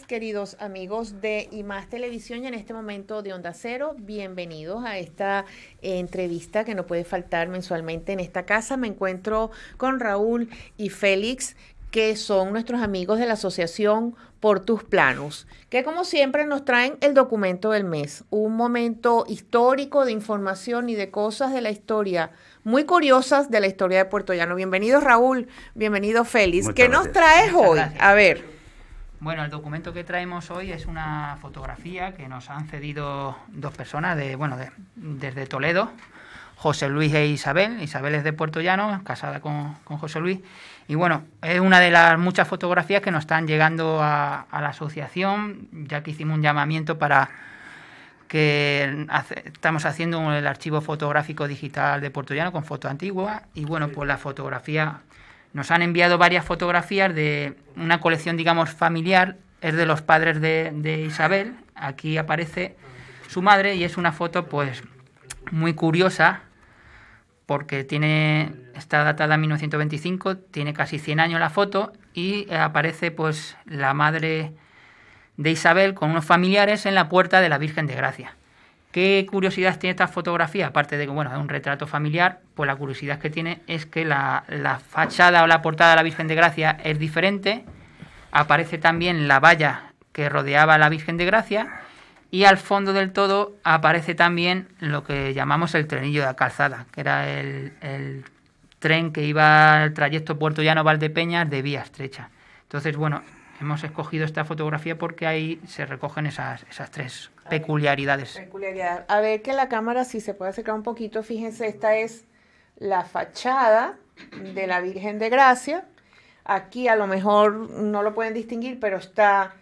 queridos amigos de Y Más Televisión y en este momento de Onda Cero. Bienvenidos a esta eh, entrevista que no puede faltar mensualmente en esta casa. Me encuentro con Raúl y Félix, que son nuestros amigos de la Asociación Por Tus Planos, que como siempre nos traen el documento del mes, un momento histórico de información y de cosas de la historia, muy curiosas de la historia de Puerto Llano. bienvenidos Raúl, bienvenido Félix. ¿Qué nos traes hoy? A ver. Bueno, el documento que traemos hoy es una fotografía que nos han cedido dos personas de, bueno, desde Toledo, José Luis e Isabel. Isabel es de Puerto Llano, casada con, José Luis. Y bueno, es una de las muchas fotografías que nos están llegando a, la asociación, ya que hicimos un llamamiento para que estamos haciendo el archivo fotográfico digital de Puerto Llano con foto antigua Y bueno, pues la fotografía nos han enviado varias fotografías de una colección, digamos, familiar, es de los padres de, de Isabel, aquí aparece su madre y es una foto pues muy curiosa porque tiene está datada en 1925, tiene casi 100 años la foto y aparece pues la madre de Isabel con unos familiares en la puerta de la Virgen de Gracia. ¿Qué curiosidad tiene esta fotografía? Aparte de que, bueno, es un retrato familiar, pues la curiosidad que tiene es que la, fachada o la portada de la Virgen de Gracia es diferente. Aparece también la valla que rodeaba a la Virgen de Gracia y al fondo del todo aparece también lo que llamamos el trenillo de la calzada, que era el, tren que iba al trayecto Puerto Llano-Valdepeñas de vía estrecha. Entonces, bueno, hemos escogido esta fotografía porque ahí se recogen esas, esas tres Ah, Peculiaridades. A ver que la cámara, si se puede acercar un poquito, fíjense, esta es la fachada de la Virgen de Gracia. Aquí a lo mejor no lo pueden distinguir, pero está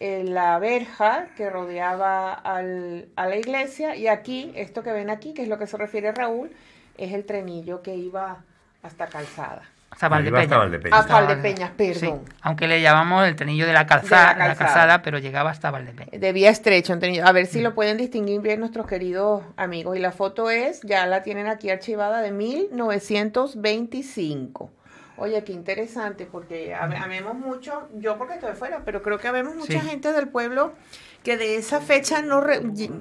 eh, la verja que rodeaba a la iglesia. Y aquí, esto que ven aquí, que es lo que se refiere Raúl, es el trenillo que iba hasta calzada hasta Valdepeñas. Valdepeña. perdón. aunque le llamamos el tenillo de la calzada, pero llegaba hasta Valdepeñas. De vía estrecha, un A ver si mm. lo pueden distinguir bien nuestros queridos amigos. Y la foto es, ya la tienen aquí archivada, de 1925. Oye, qué interesante, porque mm. habemos mucho, yo porque estoy fuera, pero creo que habemos mucha gente del pueblo que de esa fecha no,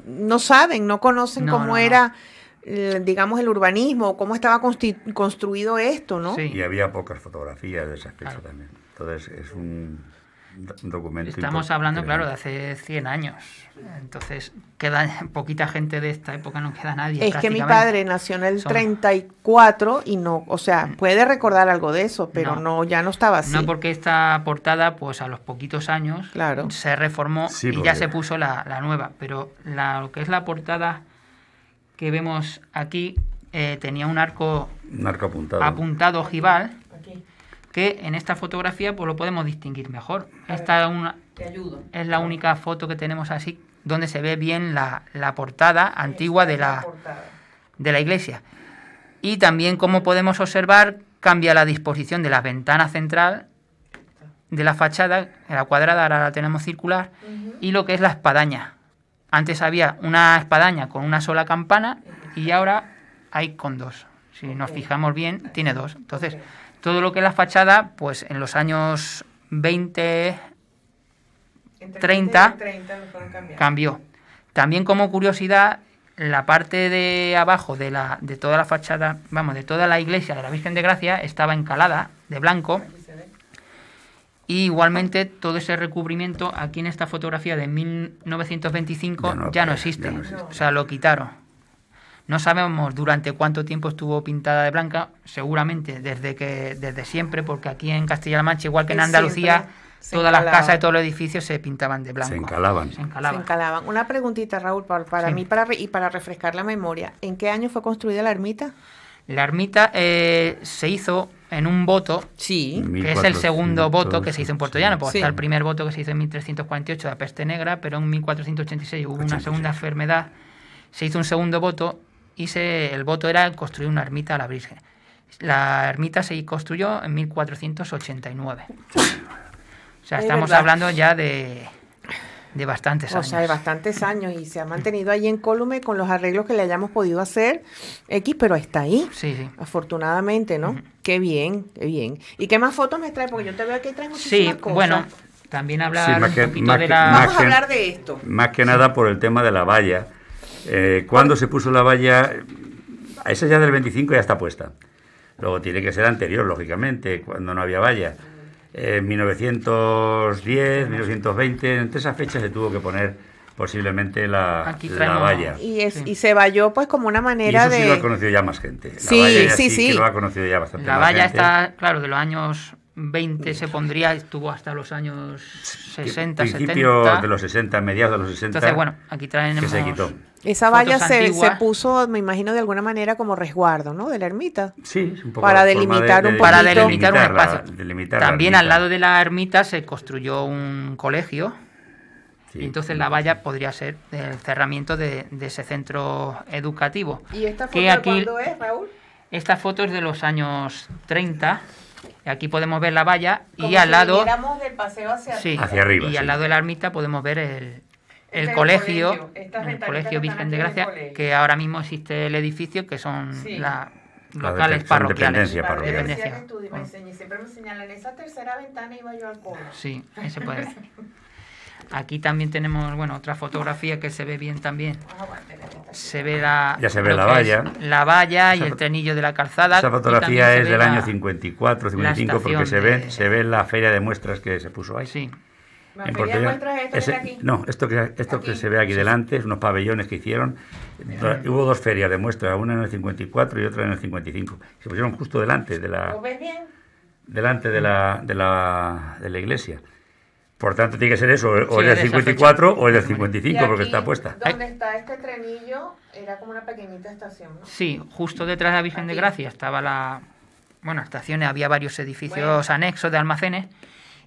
no saben, no conocen cómo era digamos, el urbanismo, cómo estaba construido esto, ¿no? Sí. Y había pocas fotografías de esa aspecto también. Entonces, es un documento. Estamos hablando, claro, de hace 100 años. Entonces, queda poquita gente de esta época, no queda nadie. Es que mi padre nació en el 34 y no, o sea, mm. puede recordar algo de eso, pero no, ya no estaba así. No, porque esta portada, pues a los poquitos años, se reformó y ya se puso la, nueva. Pero la, lo que es la portada que vemos aquí eh, tenía un arco, apuntado. apuntado ojival, que en esta fotografía pues lo podemos distinguir mejor. esta es la única foto que tenemos así donde se ve bien la, portada antigua de la, de la iglesia. Y también, como podemos observar, cambia la disposición de la ventana central de la fachada, la cuadrada, ahora la tenemos circular, y lo que es la espadaña. Antes había una espadaña con una sola campana y ahora hay con dos. Si nos fijamos bien, tiene dos. Entonces, todo lo que es la fachada, pues en los años 20, 30, cambió. También como curiosidad, la parte de abajo de, la, de toda la fachada, vamos, de toda la iglesia de la Virgen de Gracia estaba encalada de blanco y igualmente todo ese recubrimiento aquí en esta fotografía de 1925 ya no, existe. O sea, lo quitaron. No sabemos durante cuánto tiempo estuvo pintada de blanca, seguramente desde que desde siempre, porque aquí en Castilla-La Mancha, igual que en Andalucía, todas las casas y todos los edificios se pintaban de blanco. Se encalaban. Se encalaban. Una preguntita, Raúl, para, mí para y para refrescar la memoria. ¿En qué año fue construida la ermita? La ermita eh, se hizo en un voto, sí, que es el segundo voto que se hizo en Puerto Llano, porque está el primer voto que se hizo en 1348 de la peste negra, pero en 1486 hubo una segunda enfermedad, se hizo un segundo voto y se, el voto era construir una ermita a la Virgen. La ermita se construyó en 1489. O sea, estamos hablando ya de de bastantes años. O sea, de bastantes años y se ha mantenido ahí en Colume con los arreglos que le hayamos podido hacer X, pero está ahí. Sí, sí. Afortunadamente, ¿no? Qué bien, qué bien. ¿Y qué más fotos me trae? Porque yo te veo que traes muchísimas sí, cosas. bueno, también hablar un poquito de la... Vamos a hablar de esto. Más que nada por el tema de la valla. Eh, ¿Cuándo se puso la valla? Esa ya del 25 ya está puesta. Luego tiene que ser anterior, lógicamente, cuando no había valla en 1910, 1920, entre esas fechas se tuvo que poner posiblemente la, la valla. Y, se valló pues como una manera y eso de... Sí, lo ha conocido ya más gente. La sí, valla sí, sí, lo ha conocido ya bastante La valla está, claro, de los años 20 se pondría, estuvo hasta los años 60, principio de los 60, mediados de los 60. Entonces, bueno, aquí traen... Que se quitó. Esa valla se, puso, me imagino, de alguna manera como resguardo, ¿no? De la ermita. Sí, un poco para delimitar un Para delimitar, un espacio. También al lado de la ermita se construyó un colegio. Y entonces la valla podría ser el cerramiento de, ese centro educativo. ¿Y esta foto aquí, cuándo es, Raúl? Esta foto es de los años 30. Aquí podemos ver la valla y al si lado. del paseo hacia, sí, hacia arriba. Y al lado de la ermita podemos ver el, el colegio, el colegio Virgen de Gracia, que ahora mismo existe el edificio, que son las locales parroquiales. Dependencia Siempre me señalan, esa tercera ventana iba yo al Sí, Aquí también tenemos, bueno, otra fotografía que se ve bien también. Ah, se ve la... Ya se ve la valla. La valla y el trenillo de la calzada. Esa fotografía es del año 54, 55, porque se ve, se ve la feria de muestras que se puso ahí. Sí, esto No, esto que, esto que se ve aquí delante, unos pabellones que hicieron. Hubo dos ferias de muestra, una en el 54 y otra en el 55. Se pusieron justo delante de la. Delante de la, de la, de la iglesia. Por tanto, tiene que ser eso, o el del 54 o el del 55, porque está puesta. ¿Dónde está este trenillo, era como una pequeñita estación, ¿no? Sí, justo detrás de la Virgen de Gracia estaba la... Bueno, estaciones, había varios edificios anexos de almacenes,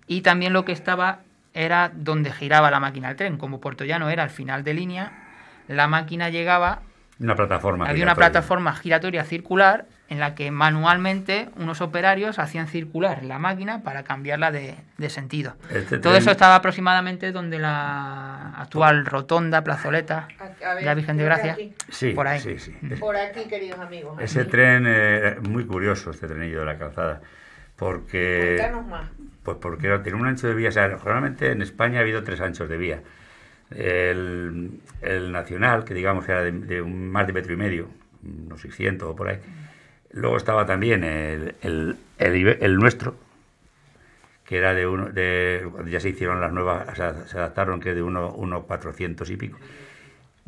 y también lo que estaba era donde giraba la máquina del tren. Como Puerto Llano era al final de línea, la máquina llegaba. Una plataforma. Había una plataforma giratoria circular en la que manualmente unos operarios hacían circular la máquina para cambiarla de, sentido. Este Todo eso estaba aproximadamente donde la actual rotonda, plazoleta de la Virgen de Gracia. por ahí. Por aquí, queridos amigos. Ese tren, eh, muy curioso este trenillo de la calzada, porque... Pues porque tiene un ancho de vía, o sea, generalmente en España ha habido tres anchos de vía. El, nacional, que digamos era de, un, más de metro y medio, unos 600 o por ahí. Luego estaba también el, nuestro, que era de uno, de, ya se hicieron las nuevas, se, adaptaron, que de uno, 400 y pico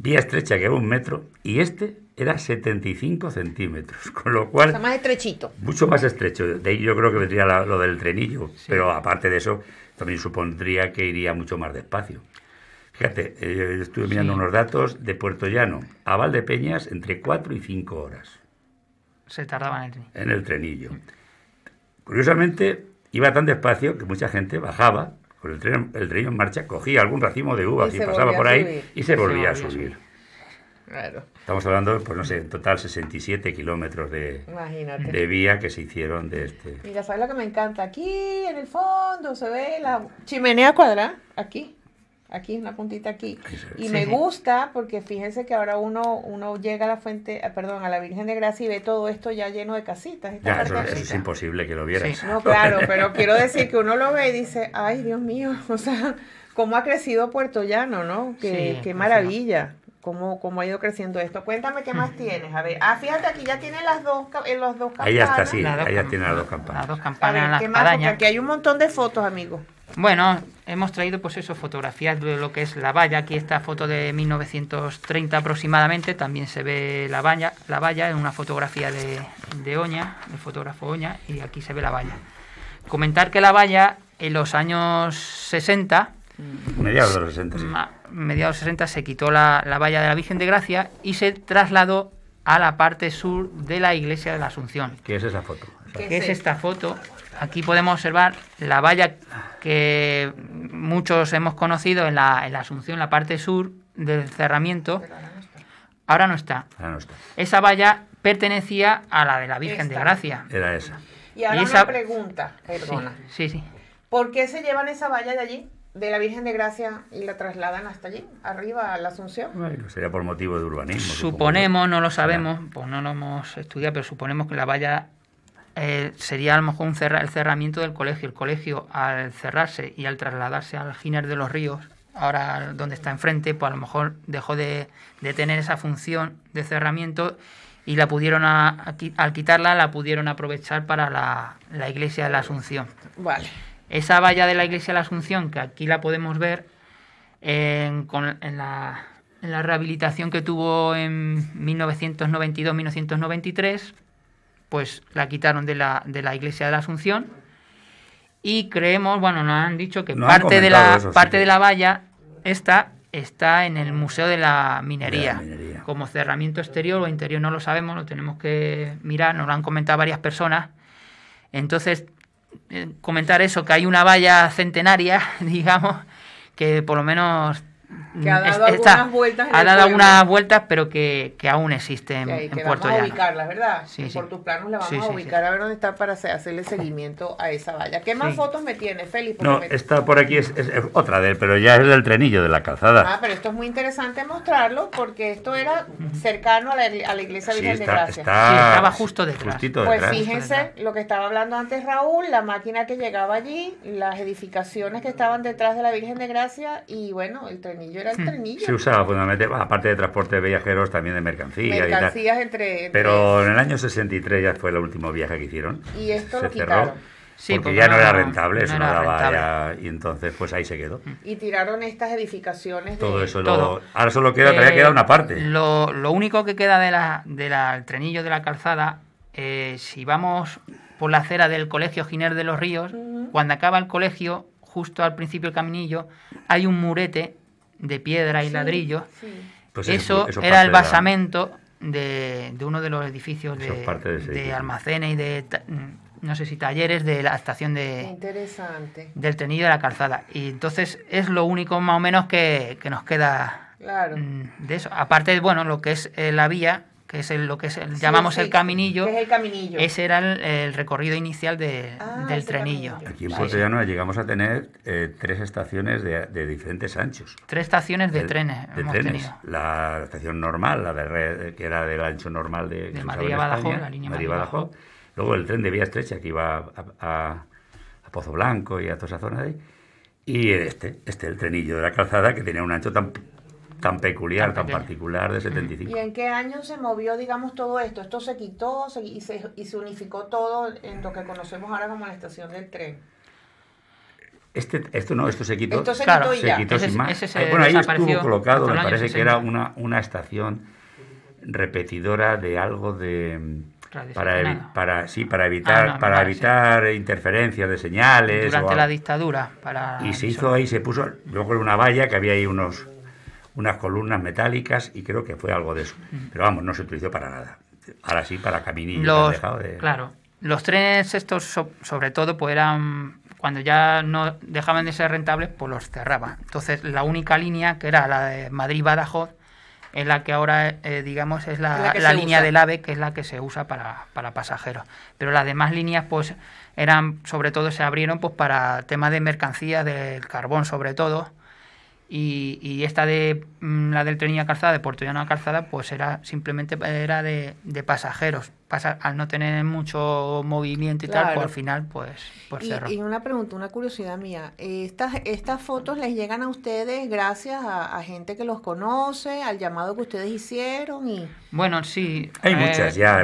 vía estrecha que era un metro, y este era 75 centímetros, con lo cual... más estrechito. Mucho más estrecho. De ahí yo creo que vendría lo del trenillo, pero aparte de eso, también supondría que iría mucho más despacio. Fíjate, eh, yo estuve mirando unos datos de Puerto Llano a Valdepeñas entre 4 y 5 horas. Se tardaba en el trenillo. En el trenillo. Curiosamente, iba tan despacio que mucha gente bajaba pues el tren, el tren en marcha cogía algún racimo de uvas y, pasaba por ahí y se volvía, a subir. Estamos hablando, pues no sé, en total 67 kilómetros de, de, vía que se hicieron de este. Mira, ¿sabes lo que me encanta? Aquí en el fondo se ve la chimenea cuadrada, aquí aquí, una puntita aquí. Y me gusta porque fíjense que ahora uno, uno llega a la fuente, eh, perdón, a la Virgen de Gracia y ve todo esto ya lleno de casitas. eso, es imposible que lo vieras. No, claro, pero quiero decir que uno lo ve y dice, ay, Dios mío, o sea, cómo ha crecido Puerto Llano, ¿no? Qué, qué pues maravilla cómo, ha ido creciendo esto. Cuéntame qué más tienes. A ver, ah, fíjate, aquí ya tiene las dos, en eh, los campanas. Ahí está, sí, ahí ya tiene las dos campanas. Las dos campanas, a más? aquí hay un montón de fotos, amigos. Bueno, hemos traído pues eso, fotografías de lo que es la valla. Aquí esta foto de 1930 aproximadamente, también se ve la valla, la valla en una fotografía de, de Oña, el fotógrafo Oña, y aquí se ve la valla. Comentar que la valla en los años 60... Mediados de los 60, sí mediados 60, se quitó la, valla de la Virgen de Gracia y se trasladó a la parte sur de la iglesia de la Asunción. ¿Qué es esa foto? ¿Qué, es esta foto? Aquí podemos observar la valla que muchos hemos conocido en la, la Asunción, la parte sur del cerramiento. Ahora no, está. ahora no está. Esa valla pertenecía a la de la Virgen de Gracia. Era esa. Y ahora esa... una pregunta, sí, sí. ¿Por qué se llevan esa valla de allí? de la Virgen de Gracia y la trasladan hasta allí, arriba a la Asunción. sería por motivo de urbanismo. Suponemos, no lo sabemos, pues no lo hemos estudiado, pero suponemos que la valla eh, sería a lo mejor un cerra el cerramiento del colegio. El colegio al cerrarse y al trasladarse al Giner de los Ríos, ahora donde está enfrente, pues a lo mejor dejó de, tener esa función de cerramiento y la pudieron al quitarla la pudieron aprovechar para la, la iglesia de la Asunción. Vale. Esa valla de la iglesia de la Asunción, que aquí la podemos ver en, la, rehabilitación que tuvo en 1992-1993, pues la quitaron de la, de la iglesia de la Asunción. Y creemos, bueno, nos han dicho que parte, de la, parte de la valla esta está en el Museo de la, minería, de la Minería, como cerramiento exterior o interior, no lo sabemos, lo tenemos que mirar, nos lo han comentado varias personas. Entonces, eh, comentar eso, que hay una valla centenaria, digamos, que por lo menos que ha mm, dado algunas vueltas. ha dado algunas vueltas, pero que, que aún existe en, Puerto Puerto Vamos a ubicarla, ¿verdad? Sí, Por tus planos la vamos a ubicar a ver dónde está para hacerle seguimiento a esa valla. ¿Qué más fotos me tienes, Félix? No, por aquí, es, otra de él, pero ya es del trenillo de la calzada. Ah, pero esto es muy interesante mostrarlo porque esto era cercano a la, la iglesia Virgen de Gracia. Está, estaba justo detrás. Pues fíjense lo que estaba hablando antes Raúl, la máquina que llegaba allí, las edificaciones que estaban detrás de la Virgen de Gracia y bueno, el trenillo era el hmm. trenillo. Se usaba fundamentalmente, aparte de transporte de viajeros, también de mercancías. Entre, Pero en el año 63 ya fue el último viaje que hicieron. Y esto lo Quitaron. porque, ya no, era rentable, eso no, daba Ya, y entonces pues ahí se quedó. Hmm. Y tiraron estas edificaciones. Todo eso, ahora solo queda, todavía eh, queda una parte. Lo, único que queda del la, de trenillo de la calzada, eh, si vamos por la acera del colegio Giner de los Ríos, cuando acaba el colegio, justo al principio del caminillo, hay un murete de piedra y ladrillo. Pues eso, era el basamento de, uno de los edificios de, de, almacenes y de, mm, no sé si talleres de la estación de, del tenido de la calzada. Y entonces es lo único más o menos que, nos queda mm, de eso. Aparte, bueno, lo que es eh, la vía, que es lo que es llamamos el caminillo. Ese era el, recorrido inicial ah, del trenillo. Aquí en Puerto Llano llegamos a tener eh, tres estaciones de, diferentes anchos. Tres estaciones de, trenes. La estación normal, la de, que era del ancho normal de, Madrid Badajoz, Luego el tren de vía estrecha que iba a, Pozo Blanco y a toda esa zona de ahí. Y este, este, el trenillo de la calzada, que tenía un ancho tan tan peculiar, tan, particular de 75. ¿Y en qué año se movió, digamos, todo esto? ¿Esto se quitó y, se, unificó todo en lo que conocemos ahora como la estación del tren? Este, esto no, esto se quitó. Esto se claro, quitó, ya. Se quitó sin más. bueno, ahí estuvo colocado, me parece que era una, estación repetidora de algo de para, para sí para ah, evitar para evitar interferencias de señales durante la dictadura para y se hizo ahí se puso luego una valla que había ahí unos unas columnas metálicas y creo que fue algo de eso. Pero vamos, no se utilizó para nada. Ahora sí, para caminillos. Claro. Los trenes estos, sobre todo, pues eran cuando ya no dejaban de ser rentables, pues los cerraban. Entonces, la única línea, que era la de Madrid-Badajoz, es la que ahora, eh, digamos, es la, línea del AVE, que es la que se usa para, para, pasajeros. Pero las demás líneas, pues, eran, sobre todo, se abrieron pues para temas de mercancía del carbón, sobre todo, y, esta de mm, la del Trenilla Calzada, de Puerto Llano Calzada, pues era simplemente era de, pasajeros. Pasa, al no tener mucho movimiento y tal, por pues al final pues, pues, y, cerró. Y una pregunta, una curiosidad mía. Estas, estas fotos les llegan a ustedes gracias a, gente que los conoce, al llamado que ustedes hicieron y... Bueno, sí. Hay eh, muchas ya,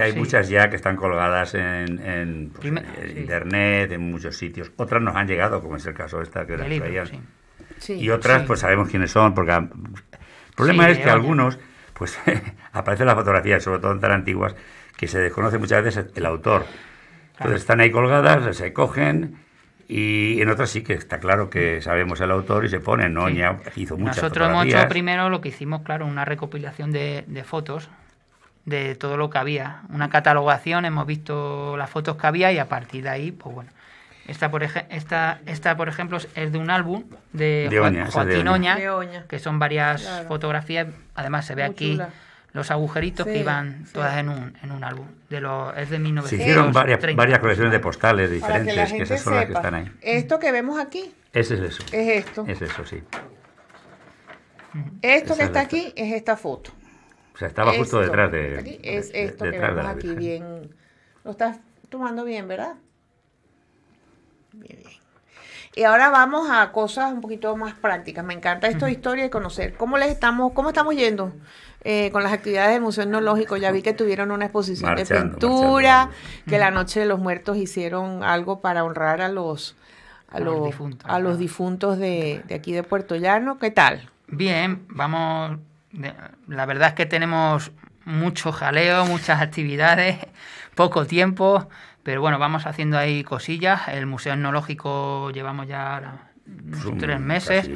hay muchas ya que están colgadas en, pues, internet, en muchos sitios. Otras nos han llegado, como es el caso esta que nos traían. Sí y otras, pues sabemos quiénes son, porque el problema es que algunos, pues aparecen las fotografías, sobre todo en tan antiguas, que se desconoce muchas veces el autor. Entonces están ahí colgadas, se cogen y en otras sí que está claro que sabemos el autor y se pone, ¿no? Ya hizo muchas Nosotros hemos hecho primero lo que hicimos, claro, una recopilación de, fotos de todo lo que había, una catalogación, hemos visto las fotos que había y a partir de ahí, pues bueno, esta por, esta, esta, por ejemplo, es de un álbum de, Joaquín Oña, que son varias fotografías. Además, se ve aquí los agujeritos que iban todas en un, álbum. De es de 1930. Se hicieron varias, colecciones de postales diferentes, que, esas son las que están ahí. Esto que vemos aquí. Ese es eso. Es esto. Es eso, sí. Esto que está aquí es esta foto. O sea, estaba justo detrás de. Aquí es esto que vemos aquí bien. Lo estás tomando bien, ¿verdad? Bien, Y ahora vamos a cosas un poquito más prácticas. Me encanta esta historia y conocer cómo les estamos, cómo estamos yendo eh, con las actividades del Museo Neológico Ya vi que tuvieron una exposición de pintura, que la noche de los muertos hicieron algo para honrar a los difuntos, a los difuntos de, de, aquí de Puerto Llano. ¿Qué tal? Bien, vamos. La verdad es que tenemos mucho jaleo, muchas actividades, poco tiempo. Pero bueno, vamos haciendo ahí cosillas. El Museo Etnológico llevamos ya tres meses.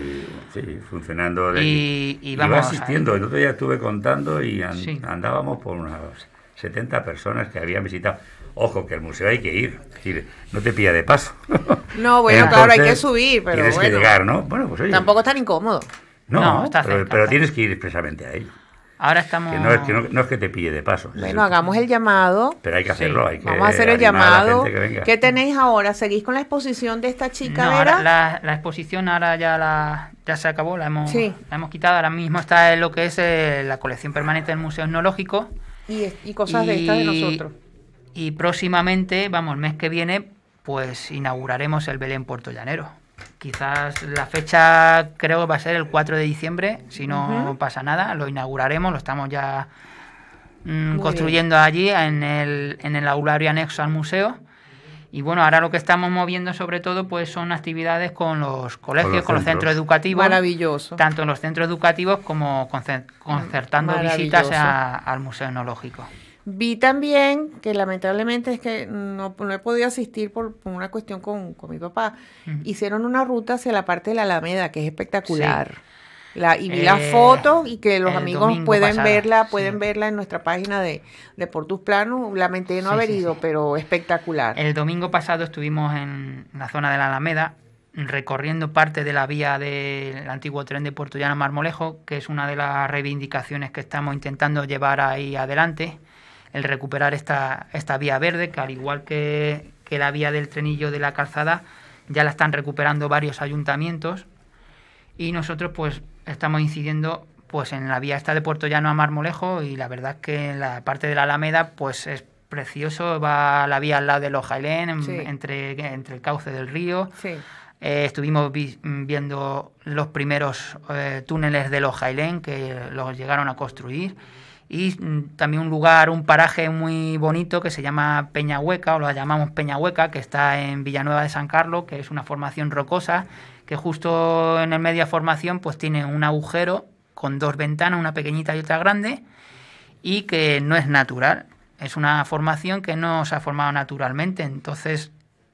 sí, funcionando. y, vamos. asistiendo. El otro día estuve contando y andábamos por unas 70 personas que habían visitado. Ojo, que el museo hay que ir. Decir, no te pilla de paso. No, bueno, claro, hay que subir, pero. Tienes que llegar, ¿no? Bueno, pues oye, Tampoco es tan incómodo. No, pero, pero tienes que ir expresamente a ello. Ahora estamos. no es que, no, que te pille de paso. Bueno, hagamos el llamado. Pero hay que hacerlo. Hay que Vamos a hacer el llamado. ¿Qué tenéis ahora? ¿Seguís con la exposición de esta chica? ahora, la, exposición ahora ya la ya se acabó, la hemos, la hemos quitado. Ahora mismo está en lo que es eh, la colección permanente del Museo Etnológico. Y, cosas de estas de nosotros. Y próximamente, vamos, el mes que viene, pues inauguraremos el Belén Puerto Llanero. Quizás la fecha creo que va a ser el 4 de diciembre, si no pasa nada, lo inauguraremos, lo estamos ya mm, construyendo allí en el, en aulario anexo al museo. Y bueno, ahora lo que estamos moviendo sobre todo pues son actividades con los colegios, con los, centros. educativos. Maravilloso. Tanto en los centros educativos como concertando visitas al Museo Enológico. Vi también que lamentablemente es que no, no he podido asistir por, una cuestión con, mi papá. Hicieron una ruta hacia la parte de la Alameda, que es espectacular. La, y vi la eh, foto, y que los amigos pueden verla, pueden verla en nuestra página de, de Por Tus Lamenté no haber ido, pero espectacular. El domingo pasado estuvimos en la zona de la Alameda recorriendo parte de la vía del antiguo tren de Puerto Llano Marmolejo, que es una de las reivindicaciones que estamos intentando llevar ahí adelante el recuperar esta, esta vía verde, que al igual que, que la vía del trenillo de la calzada, ya la están recuperando varios ayuntamientos. Y nosotros pues estamos incidiendo pues en la vía esta de Puerto Llano a Marmolejo y la verdad es que en la parte de la Alameda pues es precioso, va la vía al lado de los Jailén, entre, entre el cauce del río. Eh, estuvimos viendo los primeros eh, túneles de los Jailén que los llegaron a construir y mm, también un lugar, un paraje muy bonito que se llama Peña Hueca, o lo llamamos Peña Hueca, que está en Villanueva de San Carlos, que es una formación rocosa, que justo en el medio formación pues tiene un agujero con dos ventanas, una pequeñita y otra grande, y que no es natural. Es una formación que no se ha formado naturalmente, entonces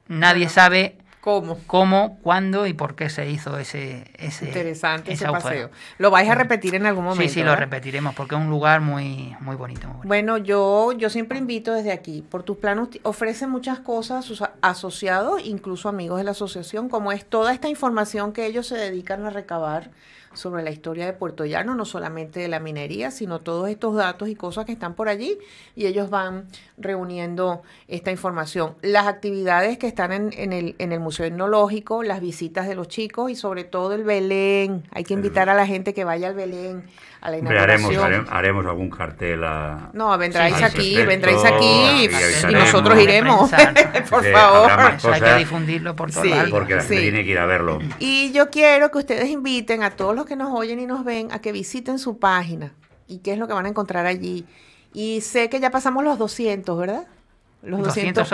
nadie sabe ¿Cómo? cuándo y por qué se hizo ese, ese interesante ese paseo? Lo vais a repetir en algún momento. Sí, sí, lo repetiremos porque es un lugar muy, muy bonito, Bueno, yo, yo siempre invito desde aquí. Por tus planos ofrece muchas cosas a sus asociados, incluso amigos de la asociación, como es toda esta información que ellos se dedican a recabar sobre la historia de Puerto Llano, no solamente de la minería, sino todos estos datos y cosas que están por allí y ellos van reuniendo esta información. Las actividades que están en, el, en el Museo Etnológico, las visitas de los chicos y sobre todo el Belén. Hay que invitar a la gente que vaya al Belén. Haremos, haremos, algún cartel a, No, vendráis aquí, vendráis aquí y, nosotros iremos, por favor. hay que difundirlo por todo sí, Porque tiene que ir a verlo. Y yo quiero que ustedes inviten a todos los que nos oyen y nos ven a que visiten su página y qué es lo que van a encontrar allí. Y sé que ya pasamos los 200, ¿verdad? Los 200,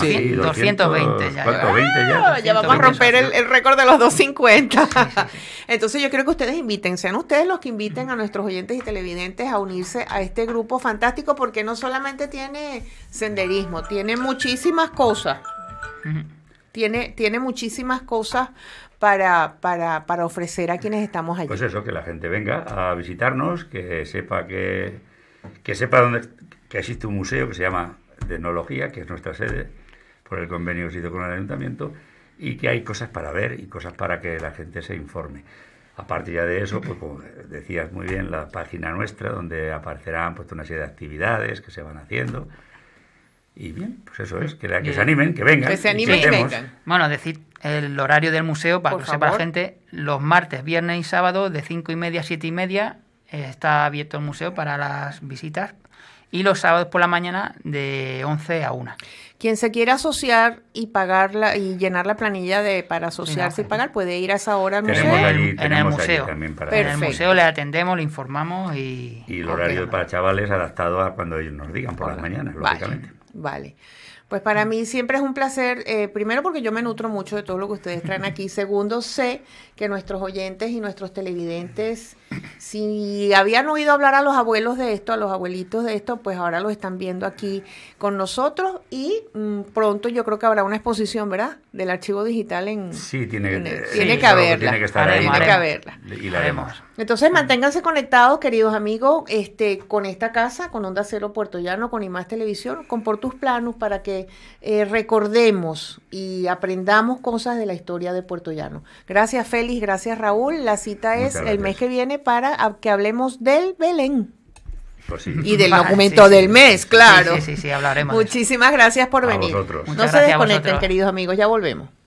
Sí, 220 ya. Ah, ya? vamos a romper el, récord de los 250. Entonces yo creo que ustedes inviten, sean ustedes los que inviten a nuestros oyentes y televidentes a unirse a este grupo fantástico porque no solamente tiene senderismo, tiene muchísimas cosas. Tiene, tiene muchísimas cosas para, para, ofrecer a quienes estamos allí. Pues eso, que la gente venga a visitarnos, que sepa que, que sepa dónde que existe un museo que se llama de que es nuestra sede, por el convenio que se hizo con el Ayuntamiento, y que hay cosas para ver y cosas para que la gente se informe. a ya de eso, pues como decías muy bien, la página nuestra, donde aparecerán pues, una serie de actividades que se van haciendo. Y bien, pues eso es, que, se animen, que vengan. Que se animen vengan. Bueno, decir el horario del museo, para que sepa la gente, los martes, viernes y sábado, de cinco y media a siete y media, eh, está abierto el museo para las visitas y los sábados por la mañana de 11 a 1. Quien se quiera asociar y pagar y llenar la planilla de para asociarse y pagar puede ir a esa hora al museo. Allí, en el museo. en el museo le atendemos, le informamos y... Y el horario para chavales adaptado a cuando ellos nos digan, por, las mañanas, lógicamente. Vale. Pues para mí siempre es un placer, eh, primero porque yo me nutro mucho de todo lo que ustedes traen aquí, segundo sé que nuestros oyentes y nuestros televidentes si habían oído hablar a los abuelos de esto, a los abuelitos de esto, pues ahora lo están viendo aquí con nosotros y mm, pronto yo creo que habrá una exposición, ¿verdad? Del archivo digital en... Sí, tiene, tiene que haberla. Tiene que, estar ahí, tiene que haberla. Y la haremos. Entonces manténganse conectados, queridos amigos, este, con esta casa, con Onda Cero Puerto Llano, con más Televisión, con Por Tus Planos, para que eh, recordemos y aprendamos cosas de la historia de Puerto Llano. Gracias, Félix. Gracias, Raúl. La cita es el mes que viene para que hablemos del Belén. Pues y del documento del mes, claro. Sí, sí, hablaremos. Muchísimas gracias por venir. No se desconecten, queridos amigos, ya volvemos.